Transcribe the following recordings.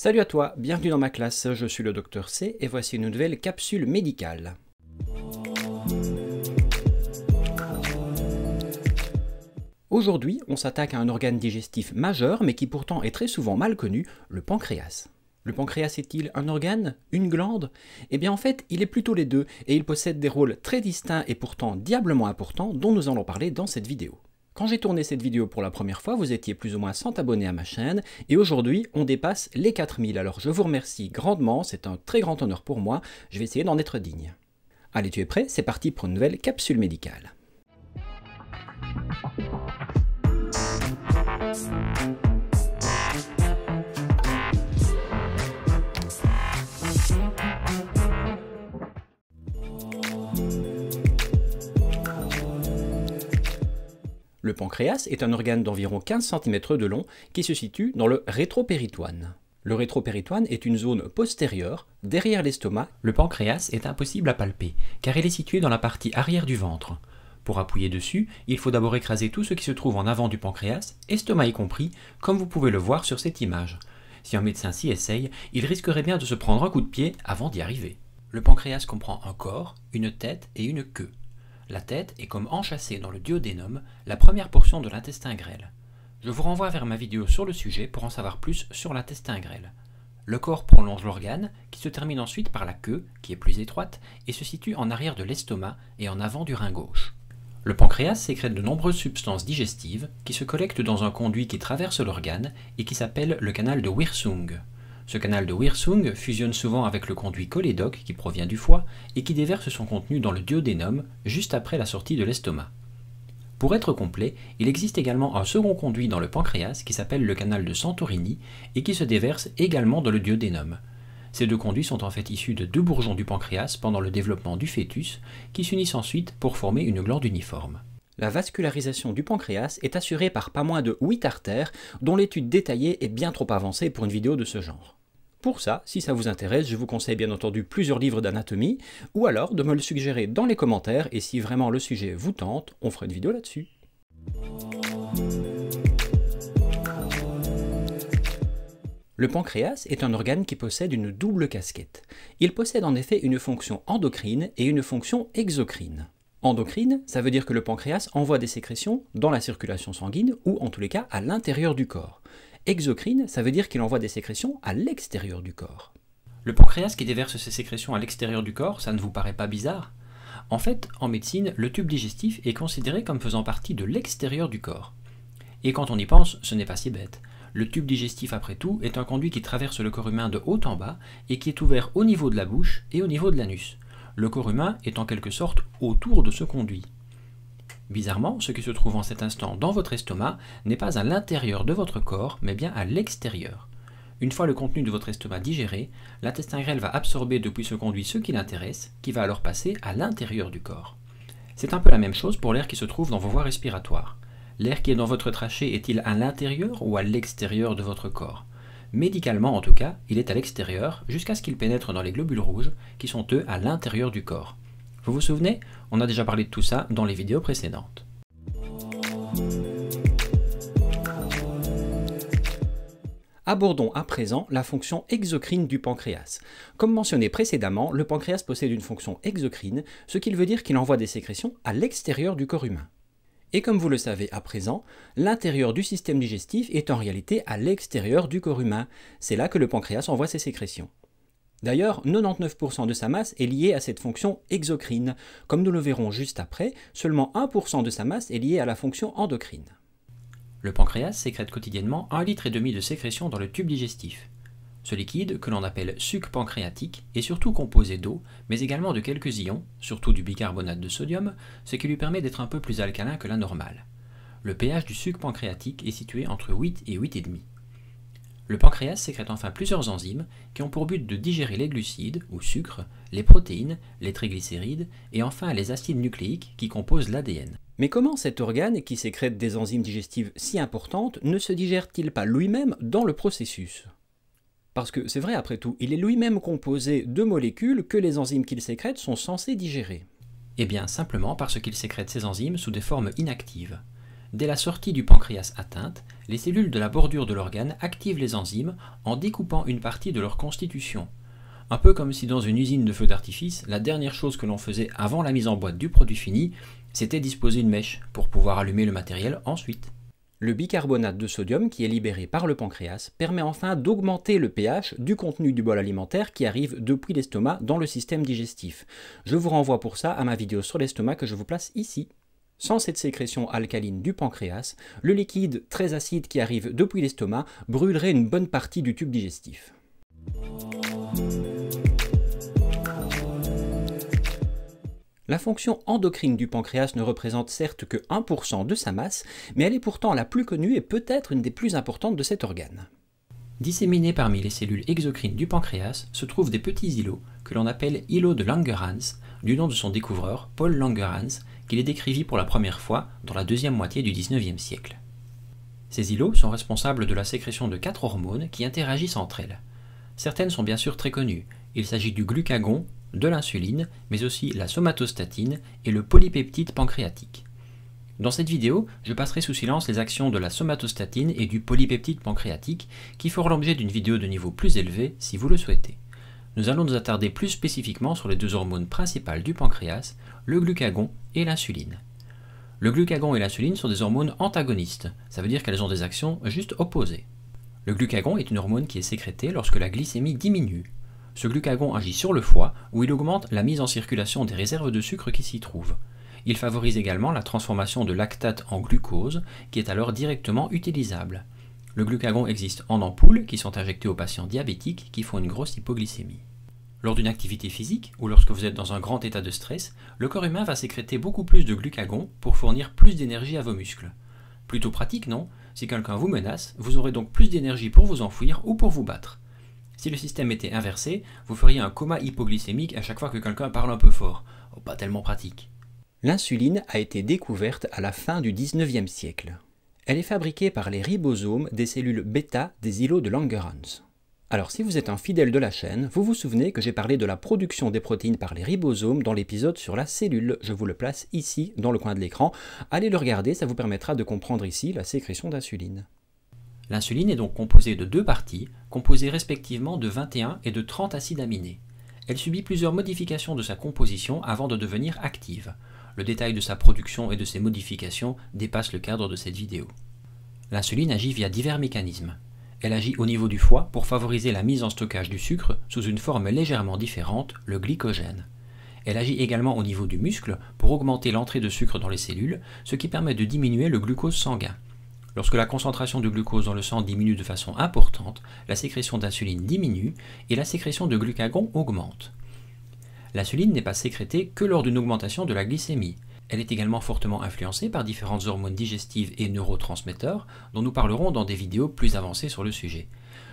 Salut à toi, bienvenue dans ma classe, je suis le docteur C et voici une nouvelle capsule médicale. Aujourd'hui, on s'attaque à un organe digestif majeur mais qui pourtant est très souvent mal connu, le pancréas. Le pancréas est-il un organe Une glande Eh bien en fait, il est plutôt les deux et il possède des rôles très distincts et pourtant diablement importants dont nous allons parler dans cette vidéo. Quand j'ai tourné cette vidéo pour la première fois, vous étiez plus ou moins 100 abonnés à ma chaîne et aujourd'hui, on dépasse les 4000. Alors je vous remercie grandement, c'est un très grand honneur pour moi, je vais essayer d'en être digne. Allez, tu es prêt C'est parti pour une nouvelle capsule médicale. Le pancréas est un organe d'environ 15 cm de long qui se situe dans le rétropéritoine. Le rétropéritoine est une zone postérieure, derrière l'estomac. Le pancréas est impossible à palper, car il est situé dans la partie arrière du ventre. Pour appuyer dessus, il faut d'abord écraser tout ce qui se trouve en avant du pancréas, estomac y compris, comme vous pouvez le voir sur cette image. Si un médecin s'y essaye, il risquerait bien de se prendre un coup de pied avant d'y arriver. Le pancréas comprend un corps, une tête et une queue. La tête est comme enchâssée dans le duodénum, la première portion de l'intestin grêle. Je vous renvoie vers ma vidéo sur le sujet pour en savoir plus sur l'intestin grêle. Le corps prolonge l'organe, qui se termine ensuite par la queue, qui est plus étroite, et se situe en arrière de l'estomac et en avant du rein gauche. Le pancréas sécrète de nombreuses substances digestives qui se collectent dans un conduit qui traverse l'organe et qui s'appelle le canal de Wirsung. Ce canal de Wirsung fusionne souvent avec le conduit cholédoque qui provient du foie et qui déverse son contenu dans le duodénum juste après la sortie de l'estomac. Pour être complet, il existe également un second conduit dans le pancréas qui s'appelle le canal de Santorini et qui se déverse également dans le duodénum. Ces deux conduits sont en fait issus de deux bourgeons du pancréas pendant le développement du fœtus qui s'unissent ensuite pour former une glande uniforme. La vascularisation du pancréas est assurée par pas moins de 8 artères dont l'étude détaillée est bien trop avancée pour une vidéo de ce genre. Pour ça, si ça vous intéresse, je vous conseille bien entendu plusieurs livres d'anatomie, ou alors de me le suggérer dans les commentaires, et si vraiment le sujet vous tente, on fera une vidéo là-dessus. Le pancréas est un organe qui possède une double casquette. Il possède en effet une fonction endocrine et une fonction exocrine. Endocrine, ça veut dire que le pancréas envoie des sécrétions dans la circulation sanguine ou en tous les cas à l'intérieur du corps. Exocrine, ça veut dire qu'il envoie des sécrétions à l'extérieur du corps. Le pancréas qui déverse ses sécrétions à l'extérieur du corps, ça ne vous paraît pas bizarre En fait, en médecine, le tube digestif est considéré comme faisant partie de l'extérieur du corps. Et quand on y pense, ce n'est pas si bête. Le tube digestif, après tout, est un conduit qui traverse le corps humain de haut en bas et qui est ouvert au niveau de la bouche et au niveau de l'anus. Le corps humain est en quelque sorte autour de ce conduit. Bizarrement, ce qui se trouve en cet instant dans votre estomac n'est pas à l'intérieur de votre corps, mais bien à l'extérieur. Une fois le contenu de votre estomac digéré, l'intestin grêle va absorber depuis ce conduit ce qui l'intéresse, qui va alors passer à l'intérieur du corps. C'est un peu la même chose pour l'air qui se trouve dans vos voies respiratoires. L'air qui est dans votre trachée est-il à l'intérieur ou à l'extérieur de votre corps Médicalement en tout cas, il est à l'extérieur jusqu'à ce qu'il pénètre dans les globules rouges, qui sont eux à l'intérieur du corps. Vous vous souvenez On a déjà parlé de tout ça dans les vidéos précédentes. Abordons à présent la fonction exocrine du pancréas. Comme mentionné précédemment, le pancréas possède une fonction exocrine, ce qui veut dire qu'il envoie des sécrétions à l'extérieur du corps humain. Et comme vous le savez à présent, l'intérieur du système digestif est en réalité à l'extérieur du corps humain. C'est là que le pancréas envoie ses sécrétions. D'ailleurs, 99% de sa masse est liée à cette fonction exocrine. Comme nous le verrons juste après, seulement 1% de sa masse est liée à la fonction endocrine. Le pancréas sécrète quotidiennement 1,5 litre et demi de sécrétion dans le tube digestif. Ce liquide, que l'on appelle suc pancréatique, est surtout composé d'eau, mais également de quelques ions, surtout du bicarbonate de sodium, ce qui lui permet d'être un peu plus alcalin que la normale. Le pH du suc pancréatique est situé entre 8 et 8,5. Le pancréas sécrète enfin plusieurs enzymes qui ont pour but de digérer les glucides ou sucres, les protéines, les triglycérides et enfin les acides nucléiques qui composent l'ADN. Mais comment cet organe, qui sécrète des enzymes digestives si importantes, ne se digère-t-il pas lui-même dans le processus Parce que c'est vrai après tout, il est lui-même composé de molécules que les enzymes qu'il sécrète sont censées digérer. Eh bien simplement parce qu'il sécrète ces enzymes sous des formes inactives. Dès la sortie du pancréas atteinte, les cellules de la bordure de l'organe activent les enzymes en découpant une partie de leur constitution. Un peu comme si dans une usine de feu d'artifice, la dernière chose que l'on faisait avant la mise en boîte du produit fini, c'était disposer une mèche pour pouvoir allumer le matériel ensuite. Le bicarbonate de sodium qui est libéré par le pancréas permet enfin d'augmenter le pH du contenu du bol alimentaire qui arrive depuis l'estomac dans le système digestif. Je vous renvoie pour ça à ma vidéo sur l'estomac que je vous place ici. Sans cette sécrétion alcaline du pancréas, le liquide très acide qui arrive depuis l'estomac brûlerait une bonne partie du tube digestif. La fonction endocrine du pancréas ne représente certes que 1% de sa masse, mais elle est pourtant la plus connue et peut-être une des plus importantes de cet organe. Disséminés parmi les cellules exocrines du pancréas se trouvent des petits îlots que l'on appelle îlots de Langerhans du nom de son découvreur, Paul Langerhans, qui les décrivit pour la première fois dans la deuxième moitié du XIXe siècle. Ces îlots sont responsables de la sécrétion de quatre hormones qui interagissent entre elles. Certaines sont bien sûr très connues. Il s'agit du glucagon, de l'insuline, mais aussi la somatostatine et le polypeptide pancréatique. Dans cette vidéo, je passerai sous silence les actions de la somatostatine et du polypeptide pancréatique qui feront l'objet d'une vidéo de niveau plus élevé si vous le souhaitez nous allons nous attarder plus spécifiquement sur les deux hormones principales du pancréas, le glucagon et l'insuline. Le glucagon et l'insuline sont des hormones antagonistes, ça veut dire qu'elles ont des actions juste opposées. Le glucagon est une hormone qui est sécrétée lorsque la glycémie diminue. Ce glucagon agit sur le foie où il augmente la mise en circulation des réserves de sucre qui s'y trouvent. Il favorise également la transformation de lactate en glucose qui est alors directement utilisable. Le glucagon existe en ampoules qui sont injectées aux patients diabétiques qui font une grosse hypoglycémie. Lors d'une activité physique ou lorsque vous êtes dans un grand état de stress, le corps humain va sécréter beaucoup plus de glucagon pour fournir plus d'énergie à vos muscles. Plutôt pratique, non Si quelqu'un vous menace, vous aurez donc plus d'énergie pour vous enfuir ou pour vous battre. Si le système était inversé, vous feriez un coma hypoglycémique à chaque fois que quelqu'un parle un peu fort. Oh, pas tellement pratique. L'insuline a été découverte à la fin du 19e siècle. Elle est fabriquée par les ribosomes des cellules bêta des îlots de Langerhans. Alors si vous êtes un fidèle de la chaîne, vous vous souvenez que j'ai parlé de la production des protéines par les ribosomes dans l'épisode sur la cellule. Je vous le place ici, dans le coin de l'écran. Allez le regarder, ça vous permettra de comprendre ici la sécrétion d'insuline. L'insuline est donc composée de deux parties, composées respectivement de 21 et de 30 acides aminés. Elle subit plusieurs modifications de sa composition avant de devenir active le détail de sa production et de ses modifications dépasse le cadre de cette vidéo. L'insuline agit via divers mécanismes. Elle agit au niveau du foie pour favoriser la mise en stockage du sucre sous une forme légèrement différente, le glycogène. Elle agit également au niveau du muscle pour augmenter l'entrée de sucre dans les cellules, ce qui permet de diminuer le glucose sanguin. Lorsque la concentration de glucose dans le sang diminue de façon importante, la sécrétion d'insuline diminue et la sécrétion de glucagon augmente. L'insuline n'est pas sécrétée que lors d'une augmentation de la glycémie. Elle est également fortement influencée par différentes hormones digestives et neurotransmetteurs dont nous parlerons dans des vidéos plus avancées sur le sujet.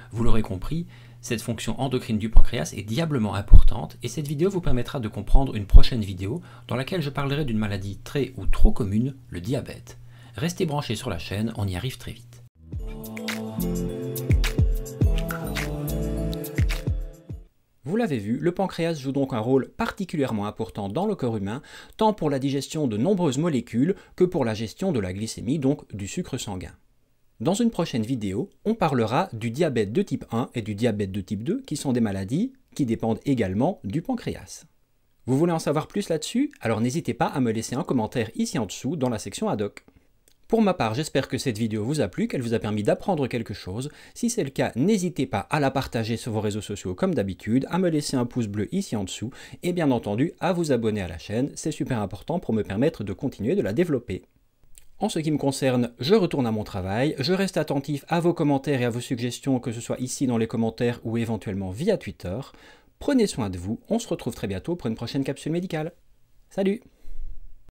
Vous l'aurez compris, cette fonction endocrine du pancréas est diablement importante et cette vidéo vous permettra de comprendre une prochaine vidéo dans laquelle je parlerai d'une maladie très ou trop commune, le diabète. Restez branchés sur la chaîne, on y arrive très vite. Vous l'avez vu, le pancréas joue donc un rôle particulièrement important dans le corps humain, tant pour la digestion de nombreuses molécules que pour la gestion de la glycémie, donc du sucre sanguin. Dans une prochaine vidéo, on parlera du diabète de type 1 et du diabète de type 2, qui sont des maladies qui dépendent également du pancréas. Vous voulez en savoir plus là-dessus Alors n'hésitez pas à me laisser un commentaire ici en dessous dans la section ad hoc. Pour ma part, j'espère que cette vidéo vous a plu, qu'elle vous a permis d'apprendre quelque chose. Si c'est le cas, n'hésitez pas à la partager sur vos réseaux sociaux comme d'habitude, à me laisser un pouce bleu ici en dessous et bien entendu à vous abonner à la chaîne, c'est super important pour me permettre de continuer de la développer. En ce qui me concerne, je retourne à mon travail, je reste attentif à vos commentaires et à vos suggestions, que ce soit ici dans les commentaires ou éventuellement via Twitter. Prenez soin de vous, on se retrouve très bientôt pour une prochaine capsule médicale. Salut